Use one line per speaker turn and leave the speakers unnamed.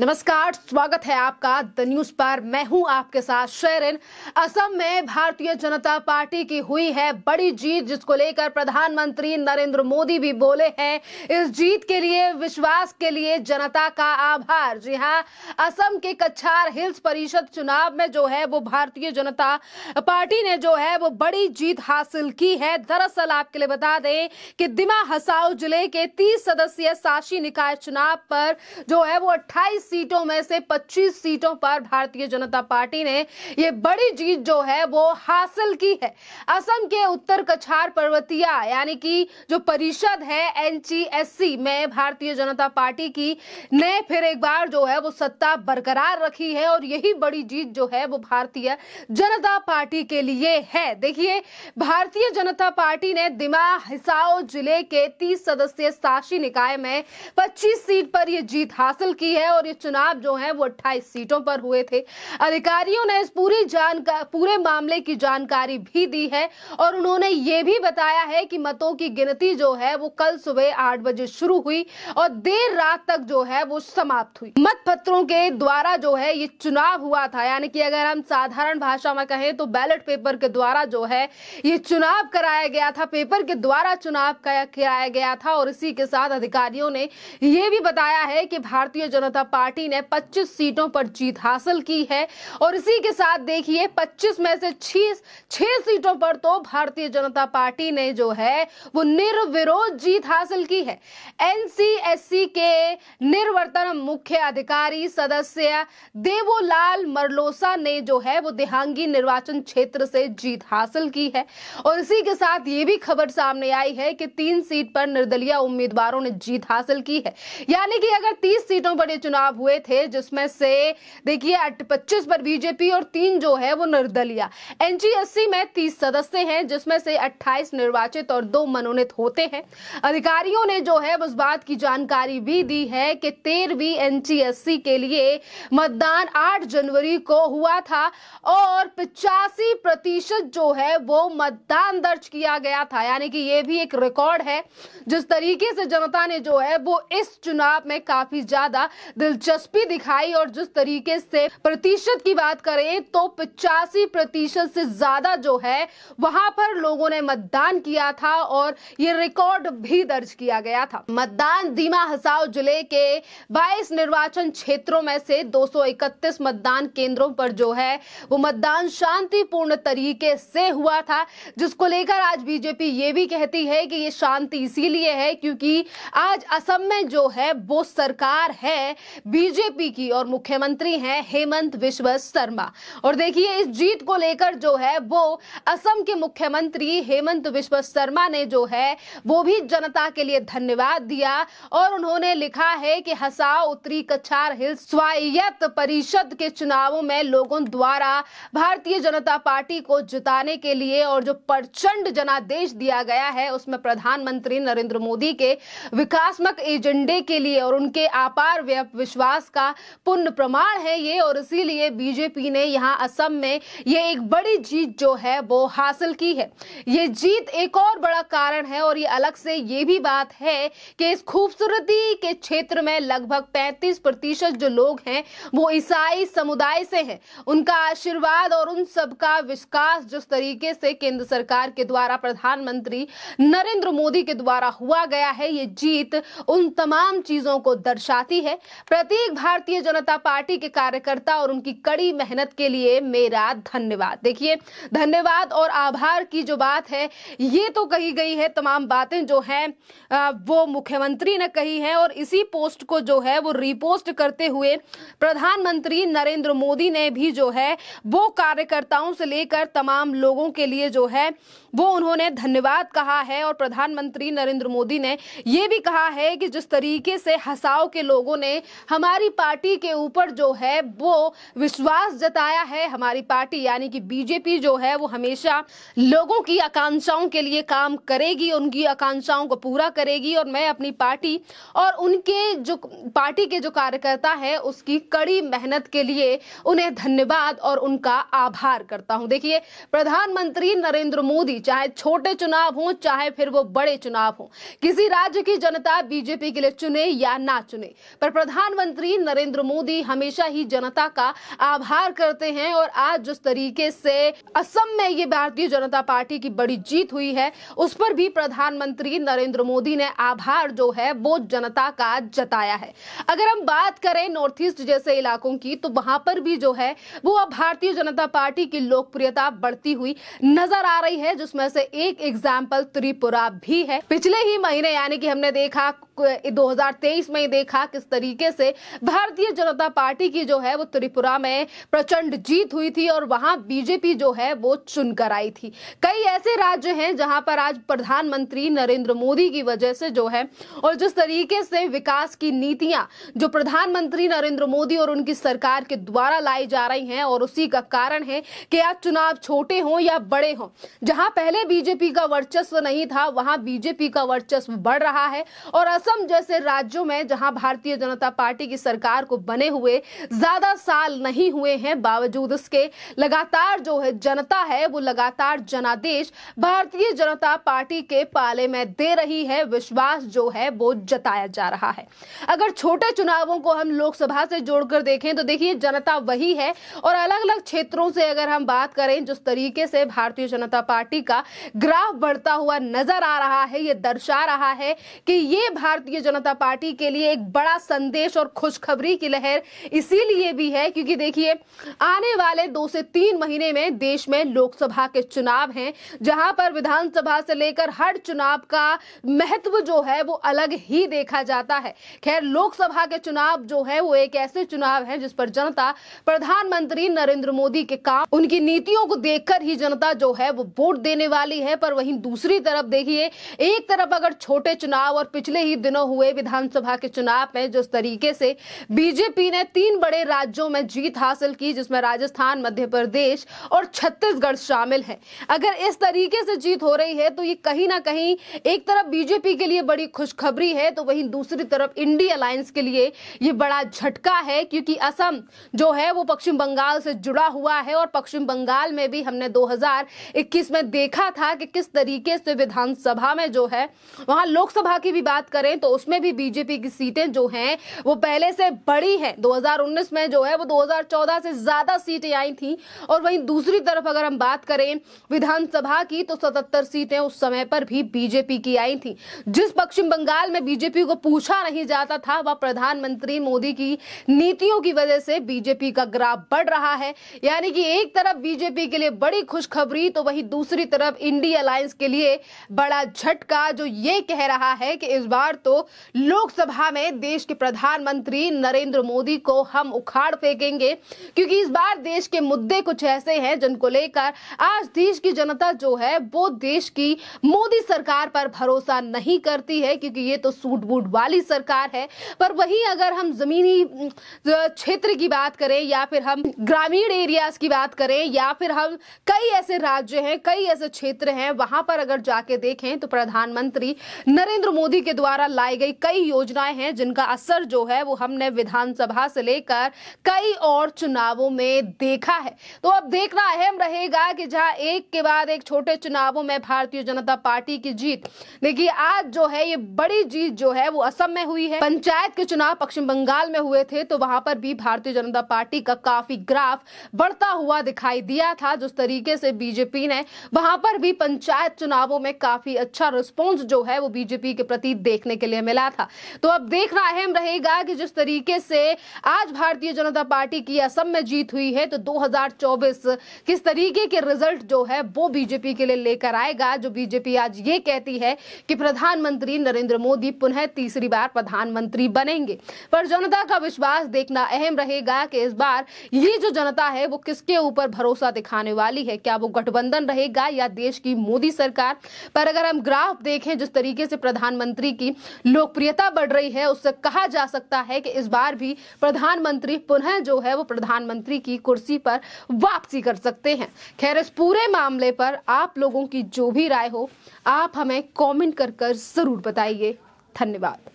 नमस्कार स्वागत है आपका द न्यूज पर मैं हूं आपके साथ शेरिन असम में भारतीय जनता पार्टी की हुई है बड़ी जीत जिसको लेकर प्रधानमंत्री नरेंद्र मोदी भी बोले हैं इस जीत के लिए विश्वास के लिए जनता का आभार जी हां असम के कच्छार हिल्स परिषद चुनाव में जो है वो भारतीय जनता पार्टी ने जो है वो बड़ी जीत हासिल की है दरअसल आपके लिए बता दें कि दिमा हसाओ जिले के तीस सदस्यीय शासी निकाय चुनाव पर जो है वो अट्ठाईस 22 सीटों में से 25 सीटों पर भारतीय जनता पार्टी ने ये बड़ी जीत जो है वो हासिल की है असम के उत्तर कछार पर्वतिया यानी कि जो परिषद है एनसीएससी में भारतीय जनता पार्टी की ने फिर एक बार जो है वो सत्ता बरकरार रखी है और यही बड़ी जीत जो है वो भारतीय जनता पार्टी के लिए है देखिए भारतीय जनता पार्टी ने दिमा हिसाओ जिले के 30 सदस्यीय शासी निकाय में 25 सीट पर यह जीत हासिल की है और ये चुनाव जो है वो 28 सीटों पर हुए थे अधिकारियों ने इस पूरी जानकारी पूरे मामले की जानकारी भी दी है और उन्होंने ये भी बताया है कि मतों की गिनती जो है वो कल सुबह आठ बजे शुरू हुई और देर रात तक जो है वो समाप्त हुई पत्रों के द्वारा जो है ये चुनाव हुआ था यानी कि अगर हम साधारण भाषा में कहें तो बैलेट पेपर के द्वारा जो है ये चुनाव कराया गया था पेपर के द्वारा चुनाव कराया गया था और इसी के साथ अधिकारियों ने यह भी बताया है कि भारतीय जनता पार्टी पार्टी ने 25 सीटों पर जीत हासिल की है और इसी के साथ देखिए 25 में से छह सीटों पर तो भारतीय जनता पार्टी ने जो है वो निर्विरोध जीत हासिल की है एनसीएससी के निर्वर्तन मुख्य अधिकारी सदस्य देवोलाल मरलोसा ने जो है वो देहांगी निर्वाचन क्षेत्र से जीत हासिल की है और इसी के साथ ये भी खबर सामने आई है कि तीन सीट पर निर्दलीय उम्मीदवारों ने जीत हासिल की है यानी कि अगर तीस सीटों पर ये चुनाव चुनाव हुए थे जिसमें से देखिए पच्चीस पर बीजेपी और तीन जो है वो निर्दलीय एनजीएससी में तीस सदस्य हैं जिसमें से अट्ठाईस निर्वाचित और दो मनोनीत होते हैं अधिकारियों ने जो है उस बात की जानकारी भी दी है कि तेरहवीं एनजीएससी के लिए मतदान आठ जनवरी को हुआ था और पिचासी प्रतिशत जो है वो मतदान दर्ज किया गया था यानी कि ये भी एक रिकॉर्ड है जिस तरीके से जनता ने जो है वो इस चुनाव में काफी ज्यादा दिलचस्प दिलचस्पी दिखाई और जिस तरीके से प्रतिशत की बात करें तो पिचासी प्रतिशत से ज्यादा जो है वहां पर लोगों ने मतदान किया था और ये रिकॉर्ड भी दर्ज किया गया था मतदान दीमा हसाव जिले के 22 निर्वाचन क्षेत्रों में से 231 मतदान केंद्रों पर जो है वो मतदान शांतिपूर्ण तरीके से हुआ था जिसको लेकर आज बीजेपी ये भी कहती है कि ये शांति इसीलिए है क्योंकि आज असम में जो है वो सरकार है बीजेपी की और मुख्यमंत्री हैं हेमंत विश्व शर्मा और देखिए इस जीत को लेकर जो है वो असम के मुख्यमंत्री हेमंत विश्व शर्मा ने जो है वो भी जनता के लिए धन्यवाद दिया और उन्होंने लिखा है कि हसा उत्तरी कछार हिल्स स्वायत्त परिषद के चुनावों में लोगों द्वारा भारतीय जनता पार्टी को जिताने के लिए और जो प्रचंड जनादेश दिया गया है उसमें प्रधानमंत्री नरेंद्र मोदी के विकासमक एजेंडे के लिए और उनके आपार विश्व विश्वास का पुण्य प्रमाण है ये और इसीलिए बीजेपी ने यहाँ असम में ये एक बड़ी जीत जो है वो हासिल की है ये जीत एक और बड़ा कारण है और ये अलग से ये भी बात है कि इस खूबसूरती के क्षेत्र में लगभग 35 प्रतिशत जो लोग हैं वो ईसाई समुदाय से हैं उनका आशीर्वाद और उन सबका विकास जिस तरीके से केंद्र सरकार के द्वारा प्रधानमंत्री नरेंद्र मोदी के द्वारा हुआ गया है ये जीत उन तमाम चीजों को दर्शाती है प्रत्येक भारतीय जनता पार्टी के कार्यकर्ता और उनकी कड़ी मेहनत के लिए मेरा धन्यवाद देखिए धन्यवाद और आभार की जो बात है ये तो कही गई है तमाम बातें जो है वो मुख्यमंत्री ने कही है और इसी पोस्ट को जो है वो रिपोस्ट करते हुए प्रधानमंत्री नरेंद्र मोदी ने भी जो है वो कार्यकर्ताओं से लेकर तमाम लोगों के लिए जो है वो उन्होंने धन्यवाद कहा है और प्रधानमंत्री नरेंद्र मोदी ने ये भी कहा है कि जिस तरीके से हसाओ के लोगों ने हमारी पार्टी के ऊपर जो है वो विश्वास जताया है हमारी पार्टी यानी कि बीजेपी जो है वो हमेशा लोगों की आकांक्षाओं के लिए काम करेगी उनकी आकांक्षाओं को पूरा करेगी और मैं अपनी पार्टी और उनके जो पार्टी के जो कार्यकर्ता है उसकी कड़ी मेहनत के लिए उन्हें धन्यवाद और उनका आभार करता हूं देखिए प्रधानमंत्री नरेंद्र मोदी चाहे छोटे चुनाव हों चाहे फिर वो बड़े चुनाव हों किसी राज्य की जनता बीजेपी के लिए चुने या ना चुने पर प्रधानमंत्री प्रधानमंत्री नरेंद्र मोदी हमेशा ही जनता का आभार करते हैं और आज जिस तरीके से असम में ये भारतीय जनता पार्टी की बड़ी जीत हुई है उस पर भी प्रधानमंत्री नरेंद्र मोदी ने आभार जो है वो जनता का जताया है अगर हम बात करें नॉर्थ ईस्ट जैसे इलाकों की तो वहां पर भी जो है वो अब भारतीय जनता पार्टी की लोकप्रियता बढ़ती हुई नजर आ रही है जिसमें से एक एग्जाम्पल त्रिपुरा भी है पिछले ही महीने यानी कि हमने देखा 2023 में देखा किस तरीके से भारतीय जनता पार्टी की जो है वो त्रिपुरा में प्रचंड जीत हुई थी और वहां बीजेपी जो है वो चुनकर आई थी कई ऐसे राज्य हैं जहां पर आज प्रधानमंत्री नरेंद्र मोदी की वजह से जो है और जिस तरीके से विकास की नीतियां जो प्रधानमंत्री नरेंद्र मोदी और उनकी सरकार के द्वारा लाई जा रही है और उसी का कारण है कि आज चुनाव छोटे हों या बड़े हों जहां पहले बीजेपी का वर्चस्व नहीं था वहां बीजेपी का वर्चस्व बढ़ रहा है और असम जैसे राज्यों में जहां भारतीय जनता पार्टी पार्टी की सरकार को बने हुए ज्यादा साल नहीं हुए हैं बावजूद उसके लगातार जो है जनता है वो लगातार जनादेश भारतीय जनता पार्टी के पाले में दे रही है विश्वास जो है वो जताया जा रहा है अगर छोटे चुनावों को हम लोकसभा से जोड़कर देखें तो देखिए जनता वही है और अलग अलग क्षेत्रों से अगर हम बात करें जिस तरीके से भारतीय जनता पार्टी का ग्राफ बढ़ता हुआ नजर आ रहा है ये दर्शा रहा है कि ये भारतीय जनता पार्टी के लिए एक बड़ा संदेश और खुशखबरी की लहर इसीलिए भी है क्योंकि देखिए आने वाले दो से तीन महीने में देश में लोकसभा के चुनाव हैं जहां पर विधानसभा से लेकर हर चुनाव का महत्व जो है वो अलग ही देखा जाता है खैर लोकसभा के चुनाव जो है वो एक ऐसे चुनाव है जिस पर जनता प्रधानमंत्री नरेंद्र मोदी के काम उनकी नीतियों को देखकर ही जनता जो है वो वोट देने वाली है पर वहीं दूसरी तरफ देखिए एक तरफ अगर छोटे चुनाव और पिछले ही दिनों हुए विधानसभा के चुनाव में जिस तरीके से बीजेपी ने तीन बड़े राज्यों में जीत हासिल की जिसमें राजस्थान मध्य प्रदेश और छत्तीसगढ़ शामिल है अगर इस तरीके से जीत हो रही है तो ये कहीं ना कहीं एक तरफ बीजेपी के लिए बड़ी खुशखबरी है तो वहीं दूसरी तरफ इंडी अलायंस के लिए ये बड़ा झटका है क्योंकि असम जो है वो पश्चिम बंगाल से जुड़ा हुआ है और पश्चिम बंगाल में भी हमने 2021 में देखा था कि किस तरीके से विधानसभा में जो है वहां लोकसभा की भी बात करें तो उसमें भी बीजेपी की सीटें जो हैं वो पहले से बड़ी है 2019 में जो है वो 2014 से ज्यादा सीटें आई थी और वहीं दूसरी तरफ अगर हम बात करें विधानसभा की तो 77 सीटें उस समय पर भी बीजेपी की आई थी जिस पश्चिम बंगाल में बीजेपी को पूछा नहीं जाता था वह प्रधानमंत्री मोदी की नीतियों की वजह से बीजेपी का ग्राफ बढ़ रहा है यानी कि एक तरफ बीजेपी के लिए बड़ी खुशखबरी तो वही दूसरी तरफ इंडी अलायंस के लिए बड़ा झटका जो ये कह रहा है कि इस बार तो लोकसभा में देश के प्रधानमंत्री प्रधानमंत्री नरेंद्र मोदी को हम उखाड़ फेंकेंगे क्योंकि इस बार देश के मुद्दे कुछ ऐसे हैं जिनको लेकर आज देश की जनता जो है वो देश की मोदी सरकार पर भरोसा नहीं करती है क्योंकि ये तो सूट बूट वाली सरकार है पर वहीं अगर हम जमीनी क्षेत्र की बात करें या फिर हम ग्रामीण एरियाज की बात करें या फिर हम कई ऐसे राज्य हैं कई ऐसे क्षेत्र हैं वहां पर अगर जाके देखें तो प्रधानमंत्री नरेंद्र मोदी के द्वारा लाई गई कई योजनाएं हैं जिनका असर जो है वो हमने विधानसभा से लेकर कई और चुनावों में देखा है तो अब देखना अहम रहेगा कि जहां एक के बाद एक छोटे चुनावों में भारतीय जनता पार्टी की जीत देखिए आज जो है ये बड़ी जीत जो है वो असम में हुई है पंचायत के चुनाव पश्चिम बंगाल में हुए थे तो वहां पर भी भारतीय जनता पार्टी का काफी ग्राफ बढ़ता हुआ दिखाई दिया था जिस तरीके से बीजेपी ने वहां पर भी पंचायत चुनावों में काफी अच्छा रिस्पॉन्स जो है वो बीजेपी के प्रति देखने के लिए मिला था तो अब देखना अहम रहेगा कि कि जिस तरीके से आज भारतीय जनता पार्टी की असम में जीत हुई है तो 2024 किस तरीके के रिजल्ट जो है वो बीजेपी के लिए लेकर आएगा जो बीजेपी आज ये कहती है कि प्रधानमंत्री नरेंद्र मोदी पुनः तीसरी बार प्रधानमंत्री बनेंगे पर जनता का विश्वास देखना अहम रहेगा कि इस बार ये जो जनता है वो किसके ऊपर भरोसा दिखाने वाली है क्या वो गठबंधन रहेगा या देश की मोदी सरकार पर अगर हम ग्राफ देखें जिस तरीके से प्रधानमंत्री की लोकप्रियता बढ़ रही है उससे कहा जा सकता है कि इस बार भी प्रधानमंत्री पुनः जो है वो प्रधानमंत्री की कुर्सी पर वापसी कर सकते हैं खैर इस पूरे मामले पर आप लोगों की जो भी राय हो आप हमें कमेंट कर कर ज़रूर बताइए धन्यवाद